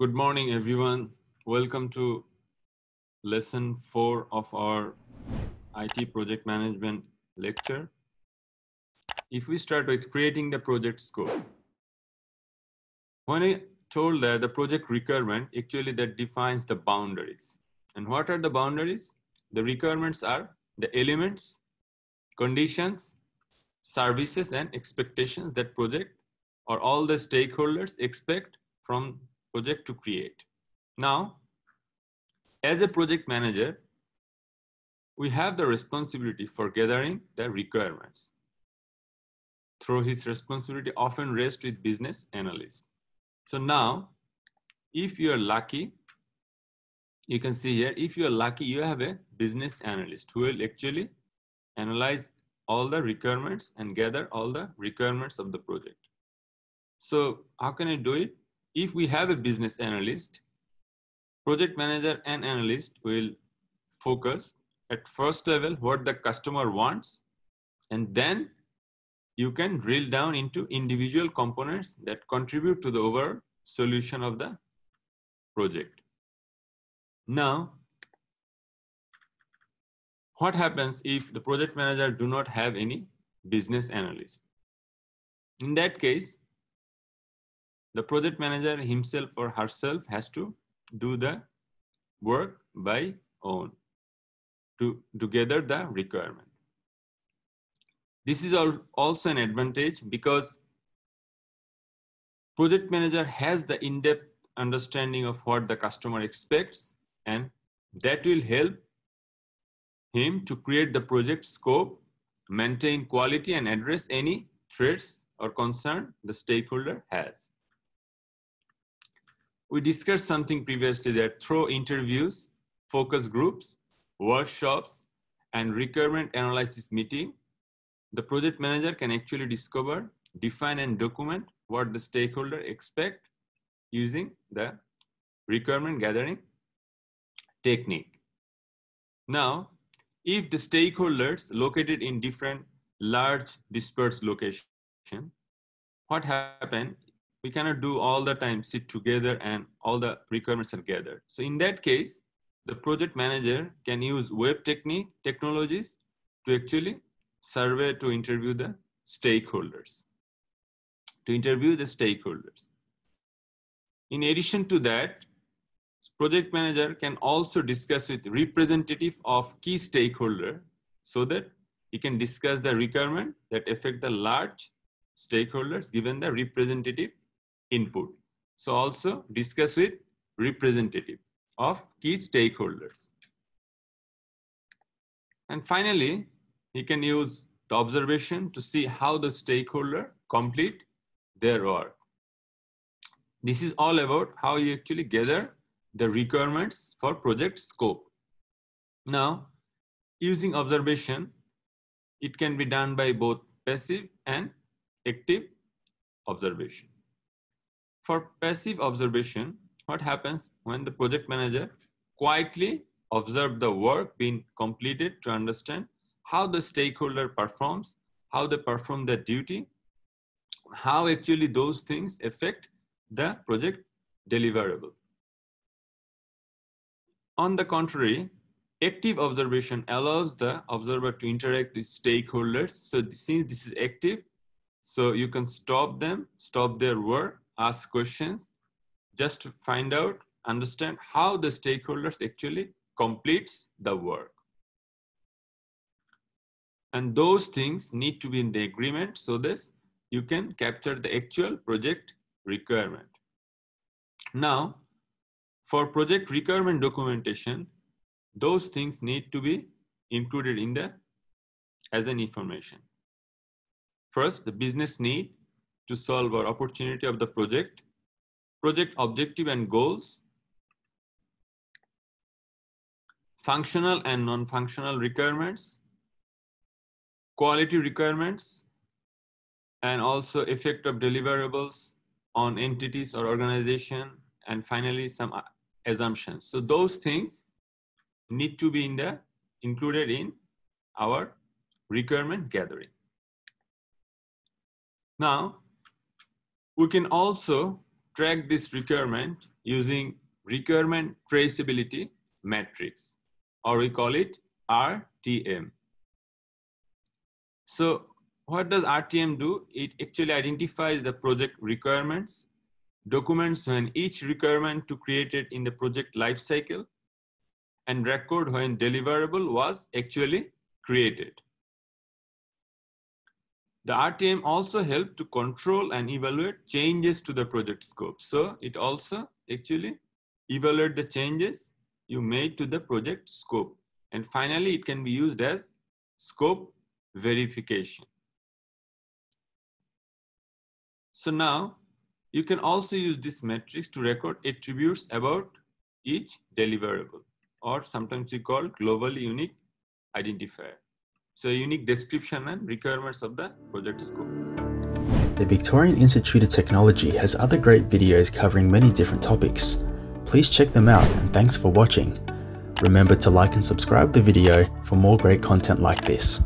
Good morning, everyone. Welcome to lesson four of our IT project management lecture. If we start with creating the project scope, when I told that the project requirement, actually that defines the boundaries. And what are the boundaries? The requirements are the elements, conditions, services, and expectations that project or all the stakeholders expect from project to create. Now, as a project manager, we have the responsibility for gathering the requirements. Through his responsibility often rests with business analyst. So now, if you're lucky, you can see here, if you're lucky, you have a business analyst who will actually analyze all the requirements and gather all the requirements of the project. So how can I do it? if we have a business analyst, project manager and analyst will focus at first level what the customer wants, and then you can drill down into individual components that contribute to the overall solution of the project. Now, what happens if the project manager do not have any business analyst? In that case, the project manager himself or herself has to do the work by own to, to gather the requirement. This is also an advantage because project manager has the in-depth understanding of what the customer expects and that will help him to create the project scope, maintain quality and address any threats or concern the stakeholder has we discussed something previously that through interviews, focus groups, workshops, and requirement analysis meeting, the project manager can actually discover, define, and document what the stakeholder expect using the requirement gathering technique. Now, if the stakeholders located in different large dispersed location, what happened we cannot do all the time sit together and all the requirements are gathered. So in that case, the project manager can use web technique technologies to actually survey to interview the stakeholders. To interview the stakeholders. In addition to that, project manager can also discuss with representative of key stakeholder so that he can discuss the requirement that affect the large stakeholders given the representative input. So also discuss with representative of key stakeholders. And finally, he can use the observation to see how the stakeholder complete their work. This is all about how you actually gather the requirements for project scope. Now, using observation, it can be done by both passive and active observation. For passive observation, what happens when the project manager quietly observes the work being completed to understand how the stakeholder performs, how they perform their duty, how actually those things affect the project deliverable. On the contrary, active observation allows the observer to interact with stakeholders. So since this is active, so you can stop them, stop their work, ask questions just to find out, understand how the stakeholders actually completes the work. And those things need to be in the agreement so this you can capture the actual project requirement. Now, for project requirement documentation, those things need to be included in the as an information. First, the business need, to solve our opportunity of the project, project objective and goals, functional and non-functional requirements, quality requirements, and also effect of deliverables on entities or organization, and finally some uh, assumptions. So those things need to be in the, included in our requirement gathering. Now, we can also track this requirement using requirement traceability matrix, or we call it RTM. So what does RTM do? It actually identifies the project requirements, documents when each requirement to created in the project lifecycle, and record when deliverable was actually created. The RTM also help to control and evaluate changes to the project scope. So it also actually evaluate the changes you made to the project scope. And finally, it can be used as scope verification. So now you can also use this matrix to record attributes about each deliverable or sometimes we call global unique identifier so unique description and requirements of the project scope. The Victorian Institute of Technology has other great videos covering many different topics. Please check them out and thanks for watching. Remember to like and subscribe the video for more great content like this.